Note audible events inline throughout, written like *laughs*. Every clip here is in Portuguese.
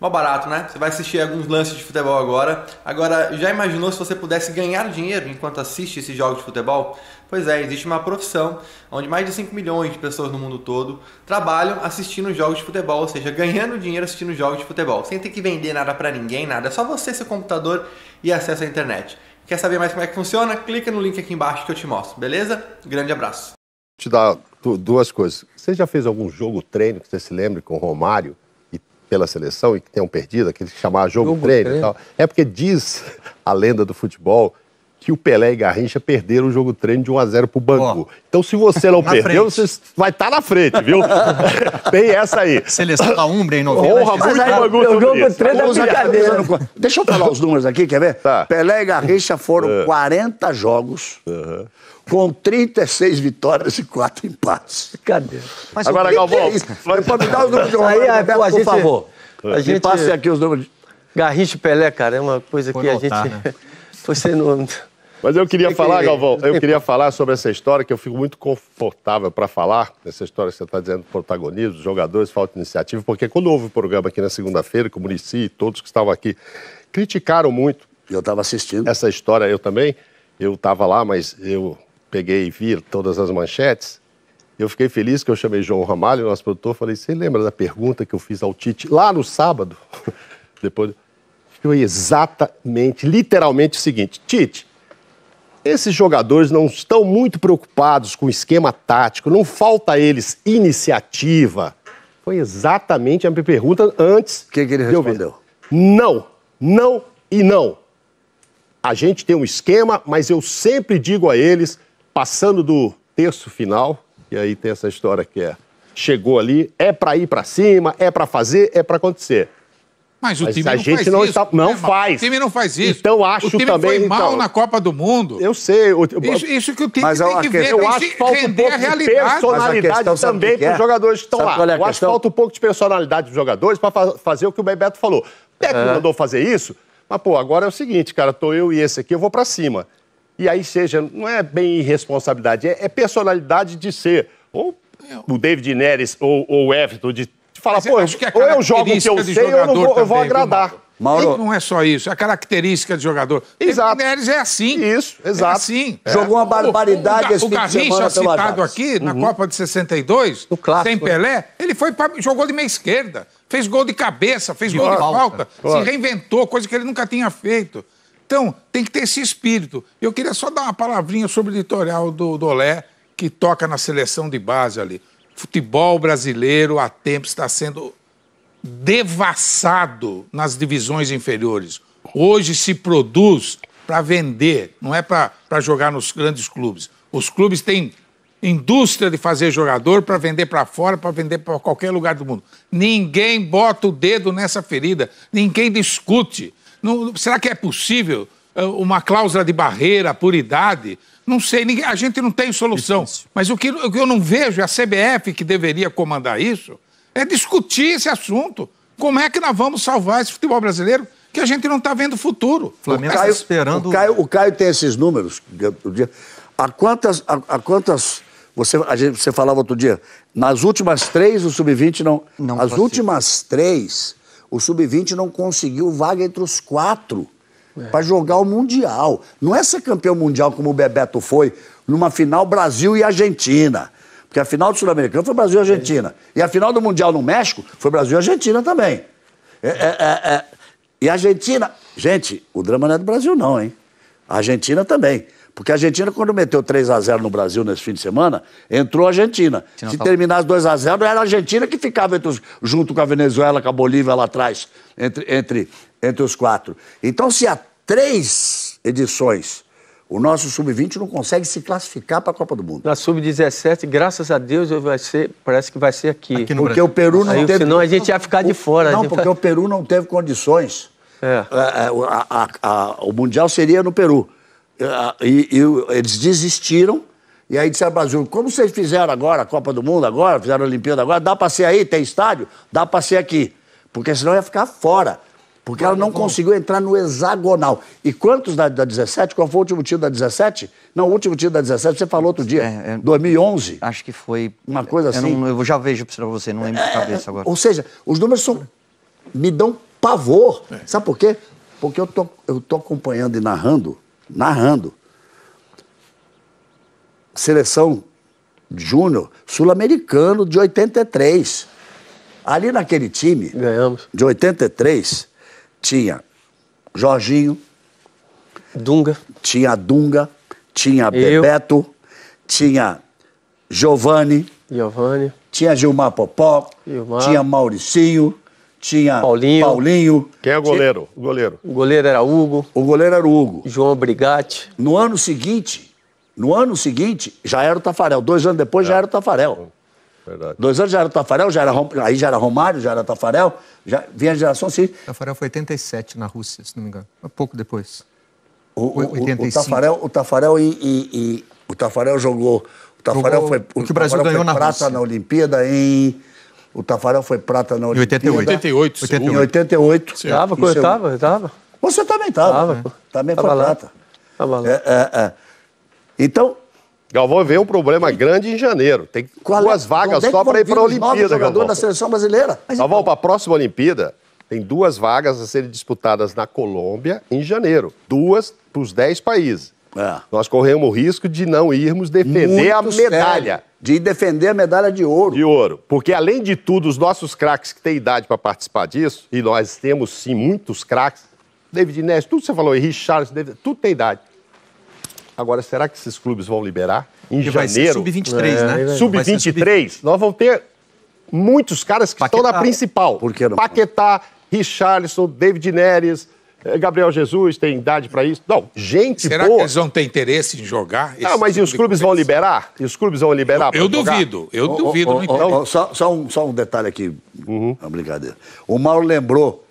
Mó barato, né? Você vai assistir alguns lances de futebol agora. Agora, já imaginou se você pudesse ganhar dinheiro enquanto assiste esses jogos de futebol? Pois é, existe uma profissão onde mais de 5 milhões de pessoas no mundo todo trabalham assistindo jogos de futebol, ou seja, ganhando dinheiro assistindo jogos de futebol, sem ter que vender nada para ninguém, nada, é só você, seu computador e acesso à internet. Quer saber mais como é que funciona? Clica no link aqui embaixo que eu te mostro, beleza? Grande abraço. Te dá duas coisas. Você já fez algum jogo treino que você se lembre com o Romário? pela seleção e que tenham perdido, aquele que chamava jogo, jogo treino, treino e tal. É porque diz a lenda do futebol que o Pelé e Garrincha perderam o jogo treino de 1 a 0 pro Bangu. Oh. Então se você não perdeu, frente. você vai estar tá na frente, viu? *laughs* Tem essa aí. Seleção da Umbra em novembro. Honra muito o Bangu é O jogo Treino é brincadeira. Deixa eu falar os números aqui, quer ver? Tá. Pelé e Garrincha foram é. uh. 40 jogos. Uhum. -huh com 36 vitórias e 4 empates. Cadê? Mas Agora, Galvão. É mas... Pode me dar os números de Romário aí, Roberto, a gente, favor. A gente... Me passe aqui os números. Garrincha e Pelé, cara, é uma coisa Foi que notar, a gente. Né? Você *laughs* Mas eu queria é falar, é. Galvão, eu queria falar sobre essa história que eu fico muito confortável para falar, essa história que você está dizendo, protagonismo, jogadores, falta de iniciativa, porque quando houve o programa aqui na segunda-feira, que o Murici e todos que estavam aqui criticaram muito. Eu estava assistindo. Essa história, eu também, eu estava lá, mas eu peguei e vi todas as manchetes, eu fiquei feliz que eu chamei João Ramalho, nosso produtor, falei, você lembra da pergunta que eu fiz ao Tite lá no sábado? *laughs* Depois foi exatamente, literalmente o seguinte, Tite, esses jogadores não estão muito preocupados com o esquema tático, não falta a eles iniciativa. Foi exatamente a minha pergunta antes. O que, que ele respondeu? Não, não e não. A gente tem um esquema, mas eu sempre digo a eles passando do terço final, e aí tem essa história que é chegou ali, é para ir para cima, é para fazer, é para acontecer. Mas o Mas time não faz não isso. Está, né, não é, faz. O time não faz isso. Então acho também... O time também, foi mal então, na Copa do Mundo. Eu sei. O, isso, isso, que o time mas tem é que questão, ver. É? É eu acho que falta um pouco de personalidade também para os jogadores que estão lá. eu acho que falta um pouco de personalidade dos jogadores para fazer o que o Bebeto falou. O técnico é. mandou fazer isso, mas, pô, agora é o seguinte, cara, tô eu e esse aqui, eu vou para cima. E aí seja, não é bem irresponsabilidade, é, é personalidade de ser. Ou é. o David Neres ou, ou o Everton, de, falar, pô, ou eu jogo o que eu sei ou eu, vou, também, eu vou agradar. Viu, Mauro... não é só isso, é a característica de jogador. Exato. Neres é assim. Isso, é exato. É assim. É. Jogou uma barbaridade o, o, esse o Garrincha, é citado aqui, uhum. na Copa de 62, o clássico. sem né? Pelé, ele foi pra, jogou de meia esquerda, fez gol de cabeça, fez de gol de falta, falta. se reinventou, coisa que ele nunca tinha feito. Então, tem que ter esse espírito. Eu queria só dar uma palavrinha sobre o editorial do Olé que toca na seleção de base ali. Futebol brasileiro há tempo está sendo devassado nas divisões inferiores. Hoje se produz para vender, não é para jogar nos grandes clubes. Os clubes têm indústria de fazer jogador para vender para fora, para vender para qualquer lugar do mundo. Ninguém bota o dedo nessa ferida, ninguém discute. Não, será que é possível eh, uma cláusula de barreira por idade? Não sei, ninguém, a gente não tem solução. Difícil. Mas o que, o que eu não vejo, é a CBF que deveria comandar isso, é discutir esse assunto. Como é que nós vamos salvar esse futebol brasileiro que a gente não está vendo futuro. O Flamengo está esperando. O Caio, o Caio, tem esses números. Há dia. A quantas. A, a quantas você, a gente, você falava outro dia, nas últimas três, o Sub-20 não. não as últimas três, o Sub-20 não conseguiu vaga entre os quatro é. para jogar o Mundial. Não é ser campeão mundial como o Bebeto foi, numa final Brasil e Argentina. Porque a final do Sul-Americano foi Brasil e Argentina. É. E a final do Mundial no México foi Brasil e Argentina também. É, é, é, é. e a Argentina. Gente, o drama não é do Brasil, não, hein? A Argentina também. Porque a Argentina, quando meteu 3 a 0 no Brasil nesse fim de semana, entrou a Argentina. Se tá... terminasse 2 x 0 era a Argentina que ficava os, junto com a Venezuela, com a Bolívia lá atrás, entre, entre, entre os quatro. Então, se há três edições o nosso sub-20 não consegue se classificar para a Copa do Mundo. Na sub-17, graças a Deus, vai ser, parece que vai ser aqui. aqui porque Brasil. o Peru não Aí, teve. Senão a gente ia ficar de fora. Não, porque vai... o Peru não teve condições. É. é, é a, a, a, o Mundial seria no Peru. Ah, e, e eles desistiram. E aí disseram para Júlio, como vocês fizeram agora a Copa do Mundo agora, fizeram a Olimpíada agora, dá para ser aí, tem estádio? Dá para ser aqui. Porque senão ia ficar fora. Porque ela não conseguiu entrar no hexagonal. E quantos da, da 17? Qual foi o último título da 17? Não, o último título da 17 você falou outro dia. É, é, 2011. Acho que foi. Uma coisa assim. Eu, não, assim. eu já vejo para você, não lembro de é, cabeça agora. Ou seja, os números são, me dão pavor. É. Sabe por quê? Porque eu tô, eu tô acompanhando e narrando narrando. Seleção Júnior, sul-americano de 83. Ali naquele time, Ganhamos. de 83, tinha Jorginho, Dunga. Tinha Dunga, tinha Eu. Bebeto, tinha Giovanni, Giovanni, tinha Gilmar Popó, Gilmar. tinha Mauricinho, tinha Paulinho, Paulinho. Quem é o goleiro? O goleiro. O goleiro era Hugo. O goleiro era Hugo. João Brigatti. No ano seguinte, no ano seguinte, já era o Tafarel. Dois anos depois é. já era o Tafarel. Verdade. Dois anos já era o Tafarel, já era, aí já era Romário, já era Tafarel, já vinha a geração assim. Tafarel foi 87 na Rússia, se não me engano. Pouco depois. O, o, o Tafarel, o Tafarel e, e, e, o Tafarel jogou. O Tafarel jogou foi o que o Brasil ganhou na prata Rússia. na Olimpíada em o Tafarel foi prata na Olimpíada. Em 88. 88. Em 88. Estava, eu estava, estava. Você também estava. É. Também tava foi lá. prata. Estava lá. É, é, é. Então... Galvão vê um problema grande em janeiro. Tem Qual é? duas vagas é só para ir para a Olimpíada, jogador Galvão. da seleção brasileira. Mas então- Galvão, então... para a próxima Olimpíada, tem duas vagas a serem disputadas na Colômbia em janeiro. Duas para os dez países. Nós corremos o risco de não irmos defender Muito a medalha. Sério de defender a medalha de ouro. De ouro. Porque, além de tudo, os nossos craques que têm idade para participar disso, e nós temos sim muitos craques, David Neres tudo que você falou aí, Charles David, tudo tem idade. Agora, será que esses clubes vão liberar? Em que janeiro. Sub-23, é, né? É, Sub-23, nós vamos ter muitos caras que Paquetá. estão na principal. Por que não? Paquetá, Richarlison, David Neres, é, Gabriel Jesus tem idade para isso. Não, gente Será boa. Será que eles vão ter interesse em jogar? Não, mas tipo e os clubes vão liberar? E os clubes vão liberar Eu, eu duvido, eu oh, duvido. Oh, oh, só, só, um, só um detalhe aqui, uhum. uma brincadeira. O Mauro lembrou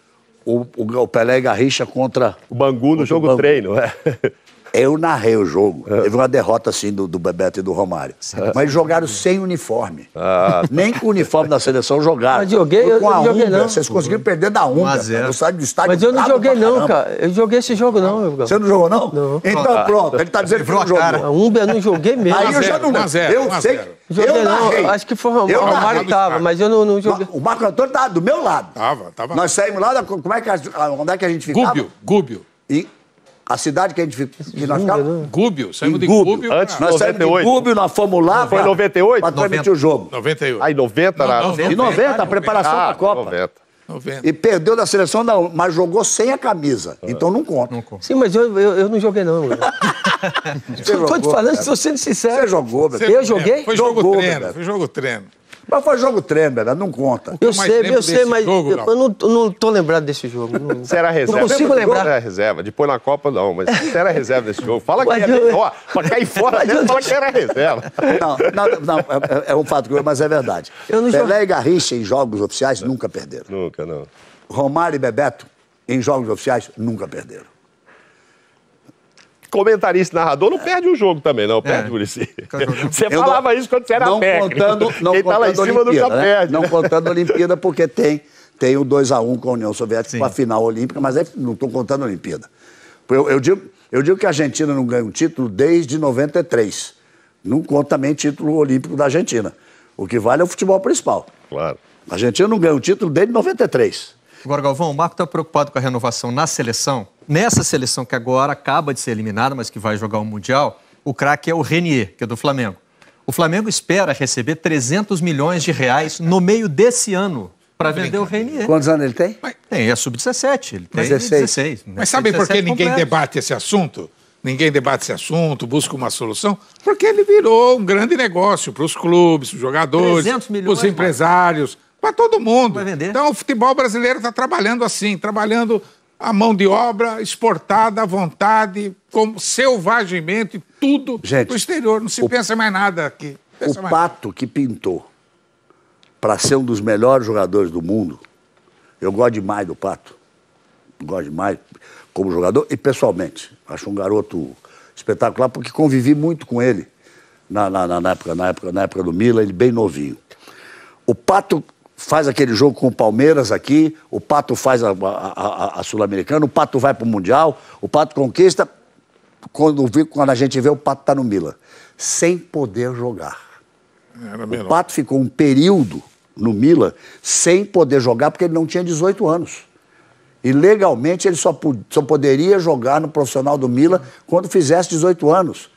o, o, o Pelé Garrincha contra... O Bangu no jogo Bangu. treino, é. *laughs* Eu narrei o jogo. É. Teve uma derrota assim do, do Bebeto e do Romário. Mas jogaram sem uniforme. Ah. Nem com o uniforme da seleção jogaram. Mas joguei, com eu não joguei não. Vocês conseguiram perder da Umbra. Eu saí do estádio. Mas eu não joguei não, cara. Eu joguei esse jogo não. Você não jogou não? Não. Então ah. pronto, ele tá dizendo que não jogou. A Umbra eu não joguei mesmo. Aí eu já não... Eu sei que... Joguei, eu Não, acho que foi o Romário estava, mas eu não, não joguei. O Marco Antônio tava do meu lado. Tava, tava. Nós saímos lá, como é que a, ah, onde é que a gente ficava? Gúbio, Gúbio. E a cidade que a gente que Gúbio, né? saímos de Gúbio. Gúbio. Antes nós 98. saímos de Gúbio, nós fomos lá. Não, pra, foi 98? Pra transmitir o jogo. 98. Aí 90, não, na... 90, 90, a ah, preparação ah, da Copa. 90. 90. E perdeu da seleção, não, mas jogou sem a camisa. Ah. Então não conta. não conta. Sim, mas eu, eu, eu não joguei, não. *laughs* Estou te falando, estou sendo sincero. Você jogou, Beto. Eu joguei? É, foi jogo jogou, treino, Bebeto. foi jogo treino. Mas foi jogo tremenda, né? não conta. Eu sei, eu sei, mas jogo, eu, eu não, não tô lembrado desse jogo. Não, *laughs* será reserva? Não consigo lembrar. reserva. Depois na Copa, não, mas será reserva desse jogo? Fala que era. É eu... Ó, pra cair fora, dele, fala que era reserva. Não, não, não é, é, é, um fato, mas é verdade. Eu não Pelé jogo... e Garrincha em jogos oficiais nunca perderam. Nunca, não. Romário e Bebeto em jogos oficiais nunca perderam comentarista narrador não perde o jogo também, não. Perde, é. Murici. *laughs* Você falava isso quando você era não técnico. Contando, não Quem tá lá em cima nunca né? perde. Não contando a Olimpíada, porque tem, tem o 2x1 um com a União Soviética para a final olímpica, mas é não estou contando a Olimpíada. Eu, eu, digo, eu digo que a Argentina não ganha um título desde 93. Não conta também título olímpico da Argentina. O que vale é o futebol principal. Claro. A Argentina não ganha um título desde 93. Agora, Galvão, o Marco está preocupado com a renovação na seleção. Nessa seleção que agora acaba de ser eliminada, mas que vai jogar o Mundial, o craque é o Renier, que é do Flamengo. O Flamengo espera receber 300 milhões de reais no meio desse ano para vender o Renier. Quantos anos ele tem? tem, é sub-17, ele tem 16. 16 né? Mas sabe por que ninguém completo. debate esse assunto? Ninguém debate esse assunto, busca uma solução, porque ele virou um grande negócio para os clubes, os jogadores, os empresários para todo mundo. vender. Então o futebol brasileiro está trabalhando assim, trabalhando a mão de obra exportada à vontade, como selvagemente tudo para o exterior. Não se o, pensa mais nada aqui. Pensa o mais. Pato que pintou para ser um dos melhores jogadores do mundo, eu gosto demais do Pato. Gosto demais como jogador e pessoalmente. Acho um garoto espetacular porque convivi muito com ele na, na, na época, na, época, na época do Mila, ele bem novinho. O Pato faz aquele jogo com o Palmeiras aqui, o Pato faz a, a, a, a Sul-Americana, o Pato vai para o Mundial, o Pato conquista. Quando, quando a gente vê, o Pato está no Milan, sem poder jogar. o Pato ficou um período no Milan sem poder jogar porque ele não tinha 18 anos. E legalmente ele só, só poderia jogar no profissional do Milan quando fizesse 18 anos.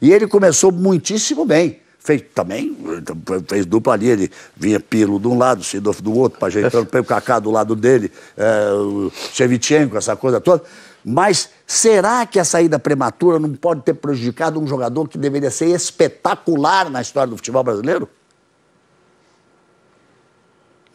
E ele começou muitíssimo bem fez também, fez dupla ali, ele vinha Pilo de um lado, Sidorf do outro, para ajeitando *laughs* o Kaká do lado dele, é, o Shevchenko, essa coisa toda. Mas será que a saída prematura não pode ter prejudicado um jogador que deveria ser espetacular na história do futebol brasileiro?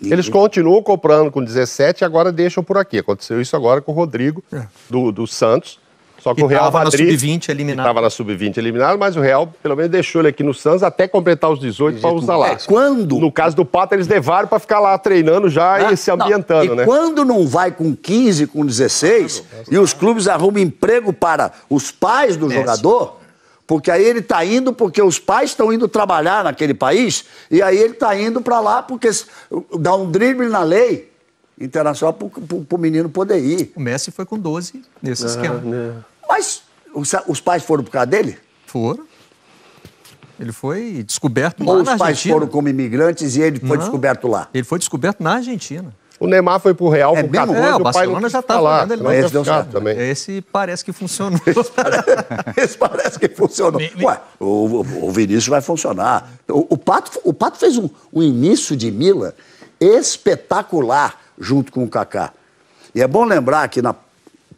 Eles continuam comprando com 17 e agora deixam por aqui. Aconteceu isso agora com o Rodrigo, é. do, do Santos só que, que o Real tava Madrid. Estava na sub-20 eliminado. Estava na sub-20 eliminado, mas o Real, pelo menos, deixou ele aqui no Santos até completar os 18 para usar lá. É, quando? No caso do Pato, eles levaram para ficar lá treinando já e ah, se ambientando, não. e né? Quando não vai com 15, com 16, e os clubes arrumam emprego para os pais do é. jogador. Porque aí ele está indo porque os pais estão indo trabalhar naquele país e aí ele está indo para lá porque dá um drible na lei internacional para o menino poder ir. O Messi foi com 12 nesse ah, esquema. Né. Mas os, os, pais foram por causa dele? Foram. Ele foi descoberto Ou lá na Argentina. Ou os pais foram como imigrantes e ele foi Não, descoberto lá? Ele foi descoberto na Argentina. O Neymar foi pro Real é por do é, o, o já estava lá. ele mas esse deu certo também. Esse parece que funcionou. *laughs* esse, parece, esse parece, que funcionou. Ué, o, o, Vinícius vai funcionar. O, o Pato, o Pato fez um, um início de Mila espetacular junto com o Kaká. E é bom lembrar que na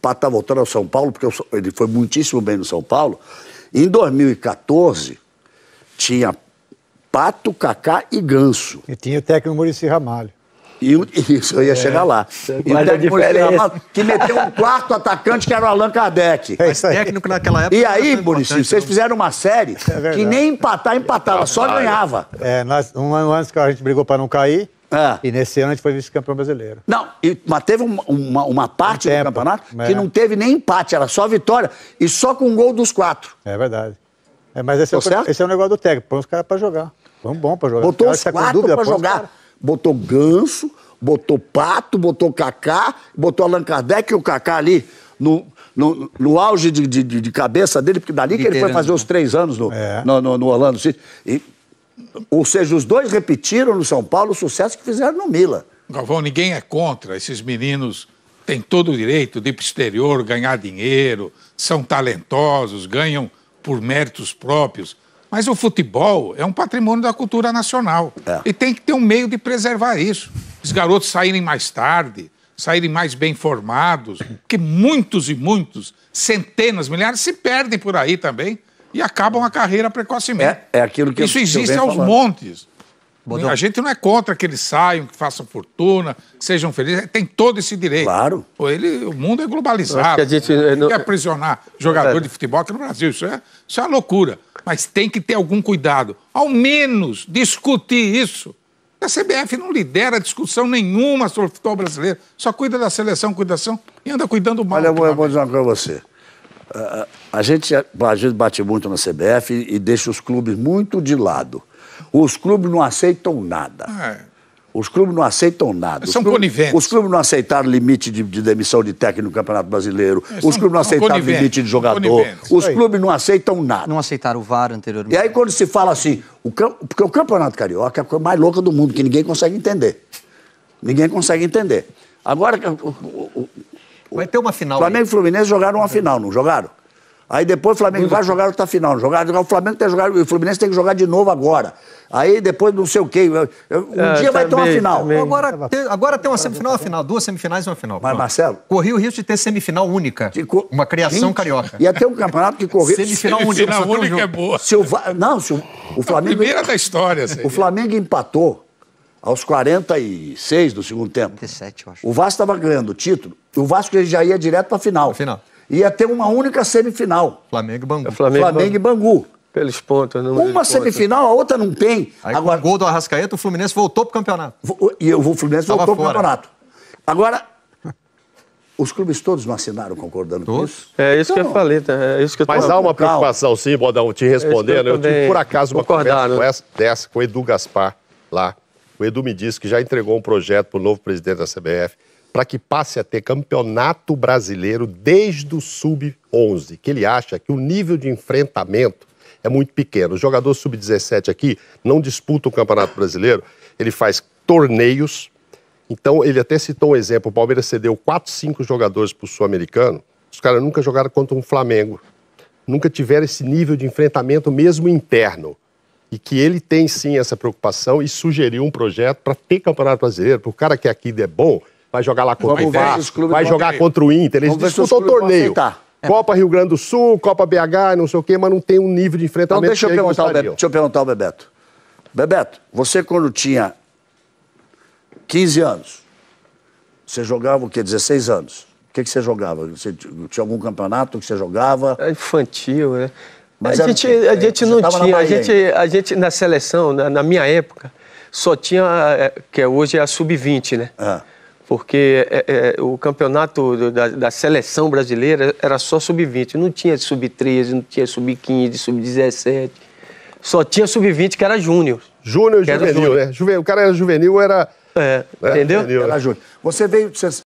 Pata tá voltando ao São Paulo, porque ele foi muitíssimo bem no São Paulo, em 2014 tinha Pato, Kaká e Ganso. E tinha o técnico Murici Ramalho. E, *laughs* isso, eu ia é, chegar lá. É e o técnico Murici Ramalho, que meteu um quarto atacante, que era o Allan Kardec. É isso aí. técnico naquela época. E aí, Murici, vocês né? fizeram uma série é que nem empatar, empatava, só ganhava. É, nós, um ano antes que a gente brigou para não cair. É. E nesse ano a gente foi vice-campeão brasileiro. Não, mas teve uma, uma, uma parte um do campeonato é. que não teve nem empate, era só vitória. E só com um gol dos quatro. É verdade. É, mas esse, é, certo? esse é o negócio do técnico. Põe os caras pra jogar. um bom pra jogar. Botou os, os quatro dúvida, pra jogar. Botou Ganso, botou Pato, botou Kaká, botou Allan Kardec e o Kaká ali no, no, no auge de, de, de cabeça dele, porque dali que ele foi fazer né? os três anos no, é. no, no, no Orlando City. E ou seja, os dois repetiram no São Paulo o sucesso que fizeram no Mila. Galvão, ninguém é contra. Esses meninos têm todo o direito de ir para o exterior, ganhar dinheiro, são talentosos, ganham por méritos próprios. Mas o futebol é um patrimônio da cultura nacional. É. E tem que ter um meio de preservar isso. Os garotos saírem mais tarde, saírem mais bem formados, porque muitos e muitos, centenas, milhares, se perdem por aí também e acabam a carreira precocemente. É, é aquilo que Isso eu, existe que eu aos falando. montes. Bodão. A gente não é contra que eles saiam, que façam fortuna, que sejam felizes. Tem todo esse direito. Claro. Ele, o mundo é globalizado. a gente não... quer aprisionar jogador é. de futebol aqui no Brasil. Isso é, isso é uma loucura. Mas tem que ter algum cuidado. Ao menos discutir isso. A CBF não lidera discussão nenhuma sobre o futebol brasileiro. Só cuida da seleção, cuidação e anda cuidando mal. Olha, eu vou, eu vou dizer uma coisa pra você a, gente, a gente bate muito na CBF e, e, deixa os clubes muito de lado. Os clubes não aceitam nada. É. Os clubes não aceitam nada. São os clubes, coniventes. Os clubes não aceitaram limite de, de demissão de técnico no Campeonato Brasileiro. É, os são, clubes não aceitaram limite de jogador. Os clubes não aceitam nada. Não aceitaram o VAR anteriormente. E aí quando se fala assim, o, porque o Campeonato Carioca é a coisa mais louca do mundo, que ninguém consegue entender. Ninguém consegue entender. Agora, Vai ter uma final. Flamengo aí. e Fluminense jogaram uma final, não jogaram? Aí depois o Flamengo vai jogar outra final. Jogar, o Flamengo tem que jogar, o Fluminense tem que jogar de novo agora. Aí depois não sei o quê. Um é, dia vai ter uma final. Agora, tem, agora tem uma semifinal, uma final, duas semifinais e uma final. Mas, Marcelo. Corri o risco de ter semifinal única. Co... Uma criação Gente, carioca. Ia ter um campeonato que corria. Semifinal, única. Semifinal única um é boa. Se o, não, se o, o Flamengo. A primeira da história, assim. O Flamengo empatou aos 46 do segundo tempo. 47, eu acho. O Vasco estava ganhando o título. O Vasco já ia direto para a final. final. Ia ter uma única semifinal. Flamengo e Bangu. É Flamengo, Flamengo e Bangu. Pelos pontos, não. Uma semifinal, pontos. a outra não tem. Aí, Agora, com o gol do Arrascaeta, o Fluminense voltou pro campeonato. E o Fluminense Tava voltou para pro campeonato. Agora, os clubes todos não assinaram concordando todos? com isso? É isso então, que eu não. falei, tá? é isso que eu então, né? é Mas há uma preocupação, sim, Bodão, te respondendo. É eu, eu tive, por acaso, uma conversa né? com essa, dessa com o Edu Gaspar lá o Edu me disse que já entregou um projeto para o novo presidente da CBF para que passe a ter campeonato brasileiro desde o sub-11, que ele acha que o nível de enfrentamento é muito pequeno. O jogador sub-17 aqui não disputa o campeonato brasileiro, ele faz torneios. Então, ele até citou um exemplo: o Palmeiras cedeu 4, 5 jogadores para o Sul-Americano, os caras nunca jogaram contra um Flamengo, nunca tiveram esse nível de enfrentamento, mesmo interno e que ele tem sim essa preocupação e sugeriu um projeto para ter campeonato brasileiro, para o cara que aqui é bom, vai jogar lá contra Vamos o Vasco, vai jogar contra o Inter, eles disputam o torneio. É. Copa Rio Grande do Sul, Copa BH, não sei o quê, mas não tem um nível de então, enfrentamento. deixa, eu perguntar Bebeto, deixa eu perguntar ao Bebeto. Bebeto, você quando tinha 15 anos, você jogava o quê? 16 anos? O que, que você jogava? Você tinha algum campeonato que você jogava? É infantil, né? Mas a, gente, a é, gente não tinha, a gente, a gente na seleção, na, na, minha época, só tinha, eh, que hoje é a sub-20, né? Ah. Porque é, é, o campeonato da, da, seleção brasileira era só sub-20, não tinha sub-13, não tinha sub-15, sub-17, só tinha sub-20 que era júnior. Júnior e juvenil, né? Juve, o cara era juvenil, era... É, é entendeu? Juvenil, né? júnior. Você veio, você